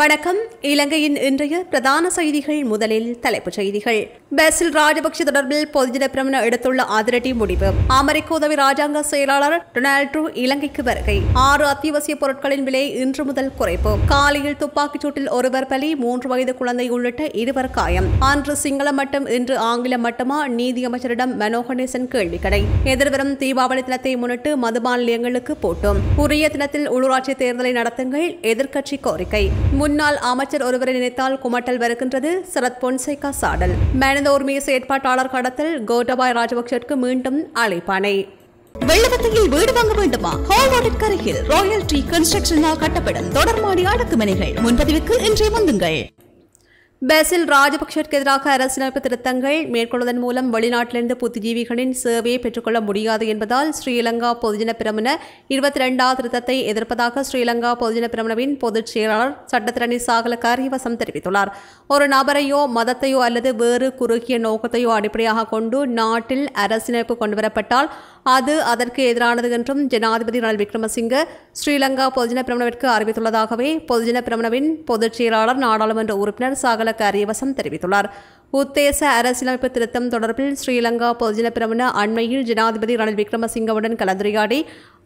வணக்கம் இலங்கையின் இன்றைய பிரதான செய்திகள் முதலில் தலைப்புச் செய்திகள் பெசில் ராஜபக்ஷ தொடர்பில் பொதுஜன பிரமண எடுத்துள்ள அதிரடி முடிவு அமெரிக்க உதவி ராஜாங்க செயலாளர் டொனால்டு இலங்கைக்கு வருகை ஆறு அத்தியாவசிய பொருட்களின் விலை இன்று முதல் குறைப்பு காலையில் துப்பாக்கிச் சூட்டில் ஒருவர் பலி மூன்று வயது குழந்தை உள்ளிட்ட இருவர் காயம் அன்று சிங்கள மட்டும் இன்று ஆங்கில மட்டுமா நீதியமைச்சரிடம் மனோகணேசன் கேள்வி கடை எதிர்வரும் தீபாவளி தினத்தை முன்னிட்டு மதுபான போட்டோம் போட்டும் உரிய தினத்தில் உள்ளூராட்சி தேர்தலை நடத்துங்கள் எதிர்க்கட்சி கோரிக்கை முன்னாள் அமைச்சர் ஒருவரை நினைத்தால் குமட்டல் வருகின்றது சரத் பொன்சேகா சாடல் மேனந்த உரிமைய செயற்பாட்டாளர் கடத்தல் கோட்டபாய் ராஜபக்சிற்கு மீண்டும் அழைப்பானை வெள்ளவத்தையில் வீடு வாங்க வேண்டுமா ஹால்வார்ட் கரையில் ராயல் ட்ரீ கன்ஸ்ட்ரக்ஷனால் கட்டப்படும் தொடர்மாடி அடக்குமனைகள் முன்பதிவுக்கு இன்றே வந்துங்கள் பிரேசில் ராஜபக்சேற்கு எதிராக அரசியலமைப்பு திருத்தங்கள் மேற்கொள்வதன் மூலம் வெளிநாட்டிலிருந்து புத்திஜீவிகளின் சேவையை பெற்றுக்கொள்ள முடியாது என்பதால் ஸ்ரீலங்கா பொதுஜன பிரமண இருபத்தி இரண்டாவது திருத்தத்தை எதிர்ப்பதாக ஸ்ரீலங்கா பொதுஜன பிரமணவின் பொதுச் செயலாளர் சட்டத்திரணி சாகல கரிவசம் தெரிவித்துள்ளார் ஒரு நபரையோ மதத்தையோ அல்லது வேறு குறுகிய நோக்கத்தையோ அடிப்படையாக கொண்டு நாட்டில் அரசியலமைப்பு கொண்டுவரப்பட்டால் அது அதற்கு எதிரானது என்றும் ஜனாதிபதி ரணில் விக்ரமசிங்க ஸ்ரீலங்கா பொதுஜன பிரமணவிற்கு அறிவித்துள்ளதாகவே பொதுஜன பிரமணவின் பொதுச் செயலாளர் நாடாளுமன்ற உறுப்பினர் சாகல முபாரக் அரியவசம் தெரிவித்துள்ளார் உத்தேச அரசியலமைப்பு திருத்தம் தொடர்பில் ஸ்ரீலங்கா பொதுஜன பிரமுன அண்மையில் ஜனாதிபதி ரணில் விக்ரமசிங்கவுடன் கலந்துரையாடி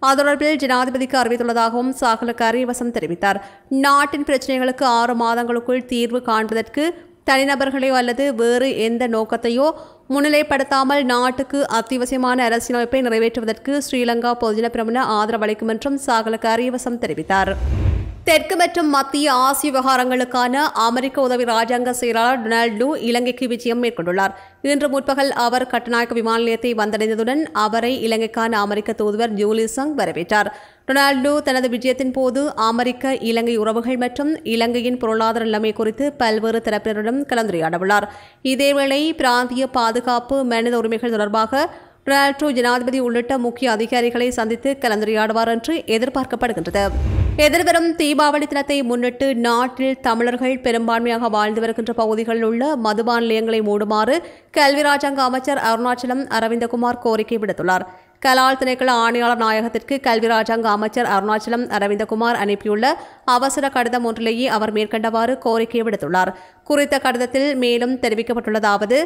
அது தொடர்பில் ஜனாதிபதிக்கு அறிவித்துள்ளதாகவும் சாகல கரியவசம் தெரிவித்தார் நாட்டின் பிரச்சனைகளுக்கு ஆறு மாதங்களுக்குள் தீர்வு காண்பதற்கு தனிநபர்களையோ அல்லது வேறு எந்த நோக்கத்தையோ முன்னிலைப்படுத்தாமல் நாட்டுக்கு அத்தியாவசியமான அரசியலமைப்பை நிறைவேற்றுவதற்கு ஸ்ரீலங்கா பொதுஜன பிரமுன அளிக்கும் என்றும் சாகல கரியவசம் தெரிவித்தார் தெற்கு மற்றும் மத்திய ஆசிய விவகாரங்களுக்கான அமெரிக்க உதவி ராஜாங்க செயலாளர் டொனால்டு இலங்கைக்கு விஜயம் மேற்கொண்டுள்ளார் இன்று முற்பகல் அவர் கட்டநாயக்க விமான நிலையத்தை வந்தடைந்ததுடன் அவரை இலங்கைக்கான அமெரிக்க தூதுவர் ஜூலி சங் வரவேற்றார் டொனால்டு தனது விஜயத்தின் போது அமெரிக்க இலங்கை உறவுகள் மற்றும் இலங்கையின் பொருளாதார நிலைமை குறித்து பல்வேறு தரப்பினருடன் கலந்துரையாடவுள்ளார் இதேவேளை பிராந்திய பாதுகாப்பு மனித உரிமைகள் தொடர்பாக ரால்ட்ரோ ஜனாதிபதி உள்ளிட்ட முக்கிய அதிகாரிகளை சந்தித்து கலந்துரையாடுவார் என்று எதிர்பார்க்கப்படுகின்றது எதிர்வரும் தீபாவளி தினத்தை முன்னிட்டு நாட்டில் தமிழர்கள் பெரும்பான்மையாக வாழ்ந்து வருகின்ற பகுதிகளில் உள்ள மதுபான நிலையங்களை மூடுமாறு கல்வி ராஜாங்க அமைச்சர் அருணாச்சலம் அரவிந்தகுமார் கோரிக்கை விடுத்துள்ளார் கலால் திணைக்கள ஆணையாளர் நாயகத்திற்கு கல்வி ராஜாங்க அமைச்சர் அருணாச்சலம் அரவிந்தகுமார் அனுப்பியுள்ள அவசர கடிதம் ஒன்றிலேயே அவர் மேற்கண்டவாறு கோரிக்கை விடுத்துள்ளார் குறித்த கடிதத்தில் மேலும் தெரிவிக்கப்பட்டுள்ளதாவது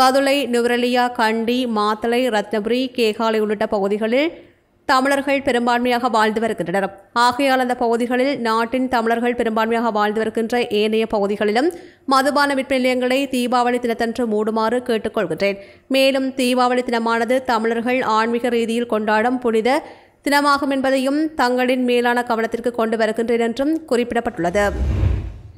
பதுளை நுவரலியா கண்டி மாத்தளை ரத்னபுரி கேகாலை உள்ளிட்ட பகுதிகளில் தமிழர்கள் பெரும்பான்மையாக வாழ்ந்து வருகின்றனர் ஆகையால் அந்த பகுதிகளில் நாட்டின் தமிழர்கள் பெரும்பான்மையாக வாழ்ந்து வருகின்ற ஏனைய பகுதிகளிலும் மதுபான விற்பனை நிலையங்களை தீபாவளி தினத்தன்று மூடுமாறு கேட்டுக்கொள்கின்றேன் மேலும் தீபாவளி தினமானது தமிழர்கள் ஆன்மீக ரீதியில் கொண்டாடும் புனித தினமாகும் என்பதையும் தங்களின் மேலான கவனத்திற்கு கொண்டு வருகின்றேன் என்றும் குறிப்பிடப்பட்டுள்ளது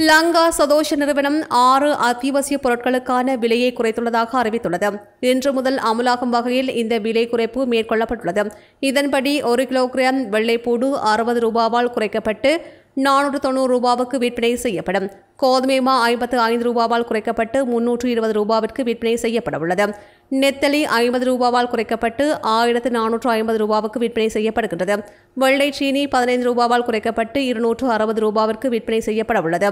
லங்கா சதோஷ நிறுவனம் ஆறு அத்தியாவசிய பொருட்களுக்கான விலையை குறைத்துள்ளதாக அறிவித்துள்ளது இன்று முதல் அமலாகும் வகையில் இந்த விலை குறைப்பு மேற்கொள்ளப்பட்டுள்ளது இதன்படி ஒரு கிலோகிராம் வெள்ளைப்பூடு அறுபது ரூபாவால் குறைக்கப்பட்டு நானூற்று தொண்ணூறு ரூபாவுக்கு விற்பனை செய்யப்படும் கோதுமைமா ஐம்பத்து ஐந்து ரூபாவால் குறைக்கப்பட்டு முன்னூற்று இருபது ரூபாவிற்கு விற்பனை செய்யப்பட உள்ளது நெத்தலி ஐம்பது ரூபாவால் குறைக்கப்பட்டு ஆயிரத்து நானூற்று ஐம்பது ரூபாவுக்கு விற்பனை செய்யப்படுகின்றது வெள்ளை சீனி பதினைந்து ரூபாவால் குறைக்கப்பட்டு இருநூற்று அறுபது ரூபாவிற்கு விற்பனை செய்யப்பட உள்ளது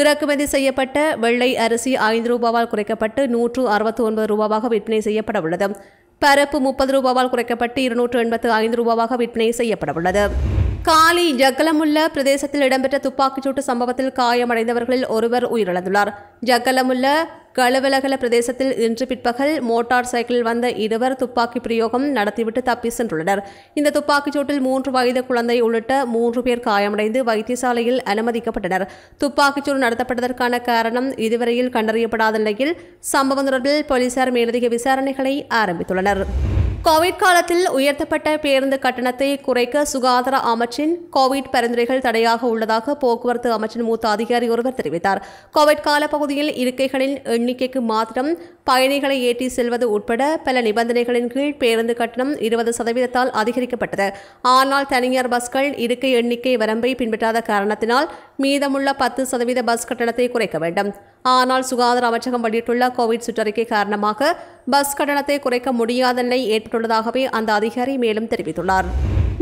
இறக்குமதி செய்யப்பட்ட வெள்ளை அரிசி ஐந்து ரூபாவால் குறைக்கப்பட்டு நூற்று அறுபத்தி ஒன்பது ரூபாவாக விற்பனை செய்யப்பட உள்ளது பரப்பு முப்பது ரூபாவால் குறைக்கப்பட்டு இருநூற்று எண்பத்து ஐந்து ரூபாவாக விற்பனை செய்யப்பட உள்ளது காலி ஜக்கலமுல்ல பிரதேசத்தில் இடம்பெற்ற துப்பாக்கிச்சூட்டு சம்பவத்தில் காயமடைந்தவர்களில் ஒருவர் உயிரிழந்துள்ளார் ஜக்கலமுல்ல கழுவலகல பிரதேசத்தில் இன்று பிற்பகல் மோட்டார் சைக்கிளில் வந்த இருவர் துப்பாக்கி பிரயோகம் நடத்திவிட்டு தப்பி சென்றுள்ளனர் இந்த துப்பாக்கிச்சூட்டில் மூன்று வயது குழந்தை உள்ளிட்ட மூன்று பேர் காயமடைந்து வைத்தியசாலையில் அனுமதிக்கப்பட்டனர் துப்பாக்கிச்சூடு நடத்தப்பட்டதற்கான காரணம் இதுவரையில் கண்டறியப்படாத நிலையில் சம்பவம் தொடர்பில் போலீசார் மேலதிக விசாரணைகளை ஆரம்பித்துள்ளனர் கோவிட் காலத்தில் உயர்த்தப்பட்ட பேருந்து கட்டணத்தை குறைக்க சுகாதார அமைச்சின் கோவிட் பரிந்துரைகள் தடையாக உள்ளதாக போக்குவரத்து அமைச்சின் மூத்த அதிகாரி ஒருவர் தெரிவித்தார் கோவிட் கால பகுதியில் இருக்கைகளின் எண்ணிக்கைக்கு மாத்திரம் பயணிகளை ஏற்றி செல்வது உட்பட பல நிபந்தனைகளின் கீழ் பேருந்து கட்டணம் இருபது சதவீதத்தால் அதிகரிக்கப்பட்டது ஆனால் தனியார் பஸ்கள் இருக்கை எண்ணிக்கை வரம்பை பின்பற்றாத காரணத்தினால் மீதமுள்ள பத்து சதவீத பஸ் கட்டணத்தை குறைக்க வேண்டும் ஆனால் சுகாதார அமைச்சகம் வெளியிட்டுள்ள கோவிட் சுற்றறிக்கை காரணமாக பஸ் கட்டணத்தை குறைக்க முடியாத நிலை ஏற்பட்டுள்ளதாகவே அந்த அதிகாரி மேலும் தெரிவித்துள்ளார்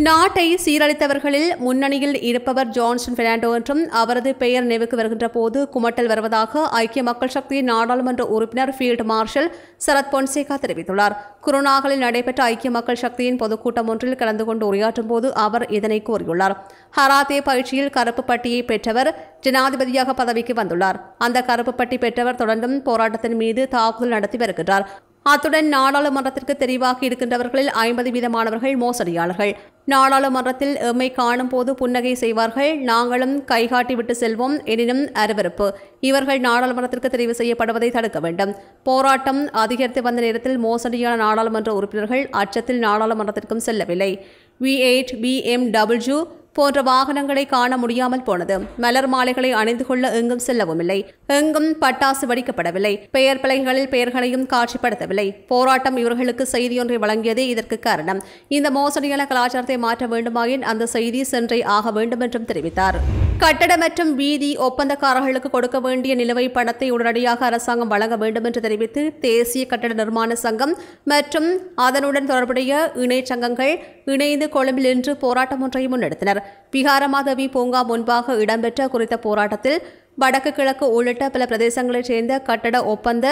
நாட்டை சீரழித்தவர்களில் முன்னணியில் இருப்பவர் ஜான்சன் பெர்னாண்டோ என்றும் அவரது பெயர் நினைவுக்கு வருகின்ற போது குமட்டல் வருவதாக ஐக்கிய மக்கள் சக்தி நாடாளுமன்ற உறுப்பினர் ஃபீல்டு மார்ஷல் சரத் பொன்சேகா தெரிவித்துள்ளார் குருநாகலில் நடைபெற்ற ஐக்கிய மக்கள் சக்தியின் பொதுக்கூட்டம் ஒன்றில் கலந்து கொண்டு உரையாற்றும் போது அவர் இதனை கூறியுள்ளார் ஹராத்தே பயிற்சியில் கருப்பு பட்டியை பெற்றவர் ஜனாதிபதியாக பதவிக்கு வந்துள்ளார் அந்த கருப்பு பட்டி பெற்றவர் தொடர்ந்தும் போராட்டத்தின் மீது தாக்குதல் நடத்தி வருகிறார் அத்துடன் நாடாளுமன்றத்திற்கு தெரிவாக இருக்கின்றவர்களில் ஐம்பது வீதமானவர்கள் மோசடியாளர்கள் நாடாளுமன்றத்தில் எம்மை காணும் போது புன்னகை செய்வார்கள் நாங்களும் கைகாட்டி விட்டு செல்வோம் எனினும் அருவறுப்பு இவர்கள் நாடாளுமன்றத்திற்கு தெரிவு செய்யப்படுவதை தடுக்க வேண்டும் போராட்டம் அதிகரித்து வந்த நேரத்தில் மோசடியான நாடாளுமன்ற உறுப்பினர்கள் அச்சத்தில் நாடாளுமன்றத்திற்கும் செல்லவில்லை வி எயிட் டபுள்யூ போன்ற வாகனங்களை காண முடியாமல் போனது மலர் மாலைகளை அணிந்து கொள்ள எங்கும் செல்லவும் இல்லை எங்கும் பட்டாசு வடிக்கப்படவில்லை பெயர் பிள்ளைகளில் பெயர்களையும் காட்சிப்படுத்தவில்லை போராட்டம் இவர்களுக்கு ஒன்றை வழங்கியதே இதற்கு காரணம் இந்த மோசடியான கலாச்சாரத்தை மாற்ற வேண்டுமாயின் அந்த செய்தி சென்றே ஆக வேண்டும் என்றும் தெரிவித்தார் கட்டட மற்றும் வீதி ஒப்பந்தக்காரர்களுக்கு கொடுக்க வேண்டிய நிலுவை பணத்தை உடனடியாக அரசாங்கம் வழங்க வேண்டும் என்று தெரிவித்து தேசிய கட்டட நிர்மாண சங்கம் மற்றும் அதனுடன் தொடர்புடைய இணை சங்கங்கள் இணைந்து கொழும்பில் இன்று போராட்டம் ஒன்றை முன்னெடுத்தனர் மாதவி பூங்கா முன்பாக இடம்பெற்ற குறித்த போராட்டத்தில் வடக்கு கிழக்கு உள்ளிட்ட பல பிரதேசங்களைச் சேர்ந்த கட்டட ஒப்பந்த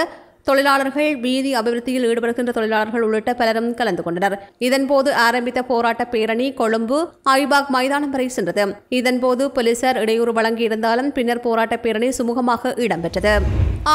தொழிலாளர்கள் வீதி அபிவிருத்தியில் ஈடுபடுகின்ற தொழிலாளர்கள் உள்ளிட்ட பலரும் கலந்து கொண்டனர் இதன்போது ஆரம்பித்த போராட்ட பேரணி கொழும்பு ஐபாக் மைதானம் வரை சென்றது இதன்போது போலீசார் இடையூறு வழங்கியிருந்தாலும் பின்னர் போராட்ட பேரணி சுமூகமாக இடம்பெற்றது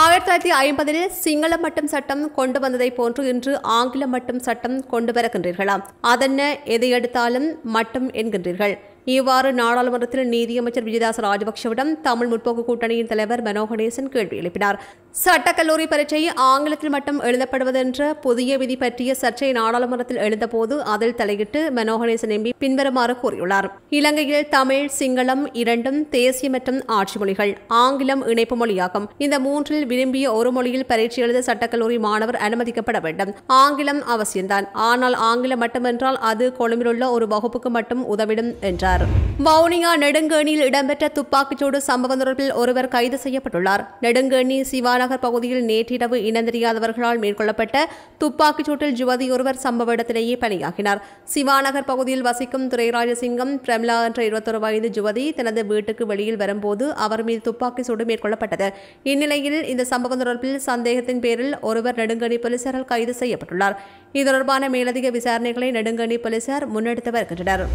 ஆயிரத்தி தொள்ளாயிரத்தி ஐம்பதில் சிங்கள மட்டும் சட்டம் கொண்டு வந்ததை போன்று இன்று ஆங்கில மட்டும் சட்டம் கொண்டு வருகின்றீர்களாம் அதென்ன எதை எடுத்தாலும் மட்டும் என்கின்றீர்கள் இவ்வாறு நாடாளுமன்றத்தில் நீதியமைச்சர் விஜயதாஸ் ராஜபக்சவிடம் தமிழ் முற்போக்கு கூட்டணியின் தலைவர் மனோகணேசன் கேள்வி எழுப்பினார் சட்டக்கல்லூரி பரீட்சை ஆங்கிலத்தில் மட்டும் எழுதப்படுவதென்ற புதிய விதி பற்றிய சர்ச்சை நாடாளுமன்றத்தில் எழுந்தபோது அதில் தலையிட்டு மனோகணேசன் எம்பி பின்வருமாறு கூறியுள்ளார் இலங்கையில் தமிழ் சிங்களம் இரண்டும் தேசிய மற்றும் ஆட்சி மொழிகள் ஆங்கிலம் இணைப்பு மொழியாகும் இந்த மூன்றில் விரும்பிய ஒரு மொழியில் பரீட்சை எழுத சட்டக்கல்லூரி மாணவர் அனுமதிக்கப்பட வேண்டும் ஆங்கிலம் அவசியம்தான் ஆனால் ஆங்கிலம் மட்டுமென்றால் அது கொழும்பிலுள்ள ஒரு வகுப்புக்கு மட்டும் உதவிடும் என்றார் செய்துள்ளார் வவுனியா நெடுங்கேணியில் இடம்பெற்ற துப்பாக்கிச்சூடு சம்பவம் தொடர்பில் ஒருவர் கைது செய்யப்பட்டுள்ளார் நெடுங்கேணி சிவாநகர் பகுதியில் நேற்றிரவு தெரியாதவர்களால் மேற்கொள்ளப்பட்ட துப்பாக்கிச்சூட்டில் ஜுவதி ஒருவர் சம்பவ இடத்திலேயே பணியாகினார் சிவாநகர் பகுதியில் வசிக்கும் துரைராஜசிங்கம் பிரம்லா என்ற இருபத்தொரு வயது ஜுவதி தனது வீட்டுக்கு வெளியில் வரும்போது அவர் மீது துப்பாக்கிச்சூடு மேற்கொள்ளப்பட்டது இந்நிலையில் இந்த சம்பவம் தொடர்பில் சந்தேகத்தின் பேரில் ஒருவர் நெடுங்கணி போலீசாரால் கைது செய்யப்பட்டுள்ளார் இது தொடர்பான மேலதிக விசாரணைகளை நெடுங்கணி போலீசார் முன்னெடுத்து வருகின்றனர்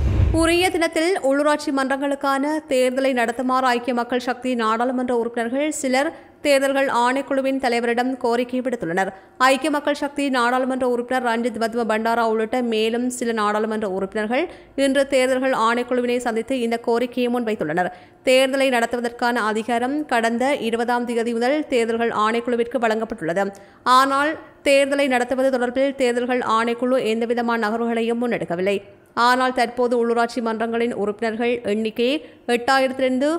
உரிய தினத்தில் தமிழகத்தில் உள்ளூராட்சி மன்றங்களுக்கான தேர்தலை நடத்துமாறு ஐக்கிய மக்கள் சக்தி நாடாளுமன்ற உறுப்பினர்கள் சிலர் தேர்தல்கள் ஆணைக்குழுவின் தலைவரிடம் கோரிக்கை விடுத்துள்ளனர் ஐக்கிய மக்கள் சக்தி நாடாளுமன்ற உறுப்பினர் ரஞ்சித் பத்ம பண்டாரா உள்ளிட்ட மேலும் சில நாடாளுமன்ற உறுப்பினர்கள் இன்று தேர்தல்கள் ஆணைக்குழுவினை சந்தித்து இந்த கோரிக்கையை முன்வைத்துள்ளனர் தேர்தலை நடத்துவதற்கான அதிகாரம் கடந்த இருபதாம் தேதி முதல் தேர்தல்கள் ஆணைக்குழுவிற்கு வழங்கப்பட்டுள்ளது ஆனால் தேர்தலை நடத்துவது தொடர்பில் தேர்தல்கள் ஆணைக்குழு எந்தவிதமான நகர்வுகளையும் முன்னெடுக்கவில்லை ஆனால் தற்போது உள்ளூராட்சி மன்றங்களின் உறுப்பினர்கள் எண்ணிக்கையை எட்டாயிரத்திலிருந்து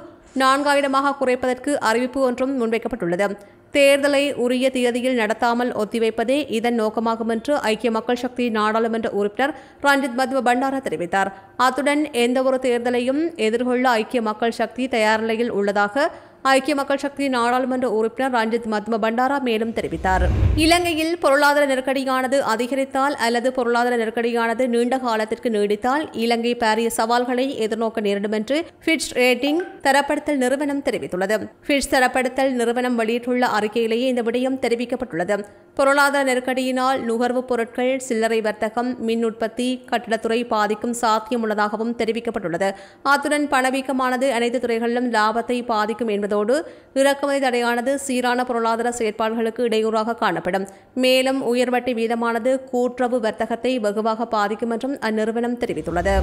நான்காயிரமாக குறைப்பதற்கு அறிவிப்பு ஒன்றும் முன்வைக்கப்பட்டுள்ளது தேர்தலை உரிய தேதியில் நடத்தாமல் ஒத்திவைப்பதே இதன் நோக்கமாகும் என்று ஐக்கிய மக்கள் சக்தி நாடாளுமன்ற உறுப்பினர் ரஞ்சித் மத்வ பண்டாரா தெரிவித்தார் அத்துடன் எந்தவொரு தேர்தலையும் எதிர்கொள்ள ஐக்கிய மக்கள் சக்தி தயார் நிலையில் உள்ளதாக ஐக்கிய மக்கள் சக்தி நாடாளுமன்ற உறுப்பினர் ரஞ்சித் மத்ம பண்டாரா மேலும் தெரிவித்தார் இலங்கையில் பொருளாதார நெருக்கடியானது அதிகரித்தால் அல்லது பொருளாதார நெருக்கடியானது நீண்ட காலத்திற்கு நீடித்தால் இலங்கை பாரிய சவால்களை எதிர்நோக்க நேரிடும் என்று ஃபிட்ச் ரேட்டிங் தரப்படுத்தல் நிறுவனம் தெரிவித்துள்ளது ஃபிட்ச் தரப்படுத்தல் நிறுவனம் வெளியிட்டுள்ள அறிக்கையிலேயே இந்த விடயம் தெரிவிக்கப்பட்டுள்ளது பொருளாதார நெருக்கடியினால் நுகர்வுப் பொருட்கள் சில்லறை வர்த்தகம் மின் உற்பத்தி கட்டிடத்துறை பாதிக்கும் சாத்தியம் உள்ளதாகவும் தெரிவிக்கப்பட்டுள்ளது அத்துடன் பணவீக்கமானது அனைத்து துறைகளிலும் லாபத்தை பாதிக்கும் என்பதோடு இறக்குமதி தடையானது சீரான பொருளாதார செயற்பாடுகளுக்கு இடையூறாக காணப்படும் மேலும் உயர்வட்டி வீதமானது கூட்டுறவு வர்த்தகத்தை வெகுவாக பாதிக்கும் என்றும் அந்நிறுவனம் தெரிவித்துள்ளது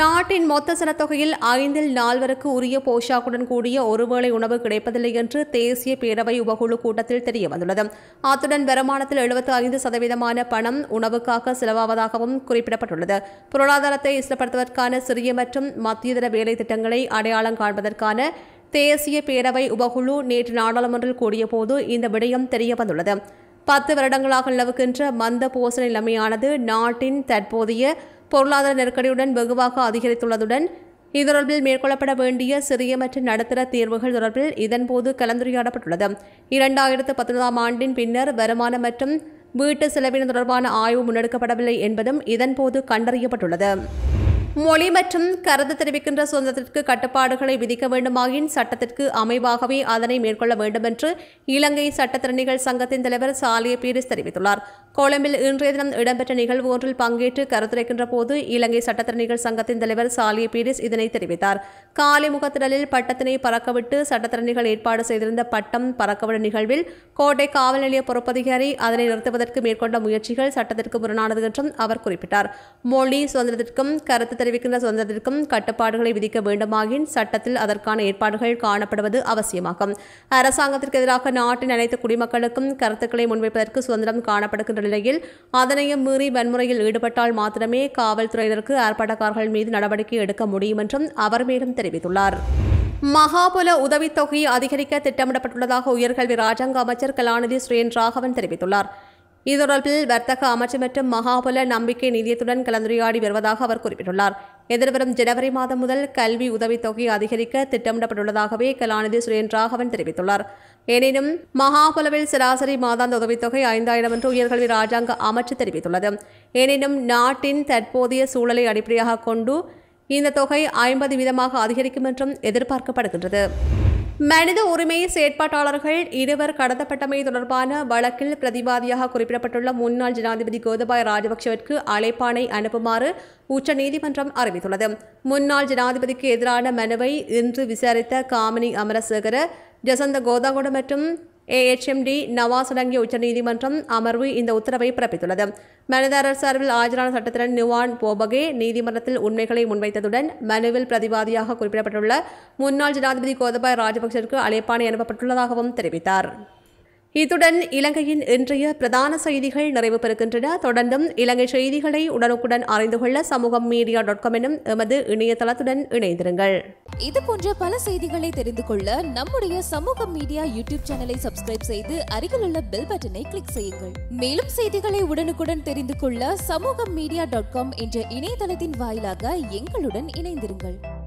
நாட்டின் மொத்த சனத்தொகையில் ஐந்தில் நால்வருக்கு உரிய போஷாக்குடன் கூடிய ஒருவேளை உணவு கிடைப்பதில்லை என்று தேசிய பேரவை உபகுழு கூட்டத்தில் தெரியவந்துள்ளது அத்துடன் வருமான வருமானத்தில் எழுபத்தி ஐந்து சதவீதமான பணம் உணவுக்காக செலவாவதாகவும் குறிப்பிடப்பட்டுள்ளது பொருளாதாரத்தை இசப்படுத்துவதற்கான சிறிய மற்றும் மத்தியதர வேலை திட்டங்களை அடையாளம் காண்பதற்கான தேசிய பேரவை உபகுழு நேற்று நாடாளுமன்றில் கூடியபோது இந்த விடயம் தெரியவந்துள்ளது பத்து வருடங்களாக நிலவுகின்ற மந்த போசன நிலைமையானது நாட்டின் தற்போதைய பொருளாதார நெருக்கடியுடன் வெகுவாக அதிகரித்துள்ளதுடன் இதொடர்பில் மேற்கொள்ளப்பட வேண்டிய சிறிய மற்றும் நடுத்தர தீர்வுகள் தொடர்பில் இதன்போது கலந்துரையாடப்பட்டுள்ளது இரண்டாயிரத்து பத்தொன்பதாம் ஆண்டின் பின்னர் வருமான மற்றும் வீட்டு செலவினம் தொடர்பான ஆய்வு முன்னெடுக்கப்படவில்லை என்பதும் இதன்போது கண்டறியப்பட்டுள்ளது மொழி மற்றும் கருத்து தெரிவிக்கின்ற சுதந்திரத்திற்கு கட்டுப்பாடுகளை விதிக்க வேண்டுமாயின் சட்டத்திற்கு அமைவாகவே அதனை மேற்கொள்ள வேண்டும் என்று இலங்கை சட்டத்திறனிகள் சங்கத்தின் தலைவர் சாலிய பீரிஸ் தெரிவித்துள்ளார் கொழும்பில் இன்றைய தினம் இடம்பெற்ற நிகழ்வு ஒன்றில் பங்கேற்று கருத்துரைக்கின்ற போது இலங்கை சட்டத்திறனிகள் சங்கத்தின் தலைவர் சாலிய பீரிஸ் இதனை தெரிவித்தார் காலை முகத்திடலில் பட்டத்தினை பறக்கவிட்டு சட்டத்திறனிகள் ஏற்பாடு செய்திருந்த பட்டம் பறக்கவிட நிகழ்வில் கோட்டை காவல் நிலைய பொறுப்பதிகாரி அதனை நிறுத்துவதற்கு மேற்கொண்ட முயற்சிகள் சட்டத்திற்கு முரணானது என்றும் அவர் குறிப்பிட்டார் மொழி சுதந்திரத்திற்கும் கருத்து தெரிவிக்கின்ற சுதந்திரத்திற்கும் கட்டுப்பாடுகளை விதிக்க வேண்டுமாயின் சட்டத்தில் அதற்கான ஏற்பாடுகள் காணப்படுவது அவசியமாகும் அரசாங்கத்திற்கு எதிராக நாட்டின் அனைத்து குடிமக்களுக்கும் கருத்துக்களை முன்வைப்பதற்கு சுதந்திரம் காணப்படுகின்ற நிலையில் அதனையும் மீறி வன்முறையில் ஈடுபட்டால் மாத்திரமே காவல்துறையினருக்கு ஆர்ப்பாட்டக்காரர்கள் மீது நடவடிக்கை எடுக்க முடியும் என்றும் அவர் மேலும் தெரிவித்துள்ளார் மகாபுல உதவித்தொகையை அதிகரிக்க திட்டமிடப்பட்டுள்ளதாக உயர்கல்வி ராஜாங்க அமைச்சர் கலாநிதி ஸ்ரீன் ராகவன் தெரிவித்துள்ளார் இது தொடர்பில் வர்த்தக அமைச்சு மற்றும் மகாபல நம்பிக்கை நிதியத்துடன் கலந்துரையாடி வருவதாக அவர் குறிப்பிட்டுள்ளார் எதிர்வரும் ஜனவரி மாதம் முதல் கல்வி உதவித்தொகை அதிகரிக்க திட்டமிடப்பட்டுள்ளதாகவே கலாநிதி சுரேன் ராகவன் தெரிவித்துள்ளார் எனினும் மகாபலவில் சராசரி மாதாந்த உதவித்தொகை ஐந்தாயிரம் என்று உயர்கல்வி ராஜாங்க அமைச்சு தெரிவித்துள்ளது எனினும் நாட்டின் தற்போதைய சூழலை அடிப்படையாக கொண்டு இந்த தொகை ஐம்பது வீதமாக அதிகரிக்கும் என்றும் எதிர்பார்க்கப்படுகின்றது மனித உரிமை செயற்பாட்டாளர்கள் இருவர் கடத்தப்பட்டமை தொடர்பான வழக்கில் பிரதிவாதியாக குறிப்பிடப்பட்டுள்ள முன்னாள் ஜனாதிபதி கோதபாய ராஜபக்சேவிற்கு அழைப்பானை அனுப்புமாறு உச்சநீதிமன்றம் அறிவித்துள்ளது முன்னாள் ஜனாதிபதிக்கு எதிரான மனுவை இன்று விசாரித்த காமினி அமரசேகர ஜசந்த கோதாகுடம் மற்றும் ஏஹெச்எம்டி நவாஸ் அடங்கிய உச்சநீதிமன்றம் அமர்வு இந்த உத்தரவை பிறப்பித்துள்ளது மனுதாரர் சார்பில் ஆஜரான சட்டத்திறன் நிவான் போபகே நீதிமன்றத்தில் உண்மைகளை முன்வைத்ததுடன் மனுவில் பிரதிவாதியாக குறிப்பிடப்பட்டுள்ள முன்னாள் ஜனாதிபதி கோதபாய் ராஜபக்சருக்கு அழைப்பாணை அனுப்பப்பட்டுள்ளதாகவும் தெரிவித்தார் இத்துடன் இலங்கையின் இன்றைய பிரதான செய்திகள் நிறைவு பெறுகின்றன தொடர்ந்தும் இலங்கை செய்திகளை உடனுக்குடன் அறிந்து கொள்ள சமூகம் மீடியா டாட் காம் எனும் எமது இணையதளத்துடன் இணைந்திருங்கள் இது போன்ற பல செய்திகளை தெரிந்து கொள்ள நம்முடைய சமூக மீடியா யூடியூப் சேனலை சப்ஸ்கிரைப் செய்து அருகில் உள்ள பெல் பட்டனை கிளிக் செய்யுங்கள் மேலும் செய்திகளை உடனுக்குடன் தெரிந்து கொள்ள சமூகம் மீடியா டாட் காம் என்ற இணையதளத்தின் வாயிலாக எங்களுடன் இணைந்திருங்கள்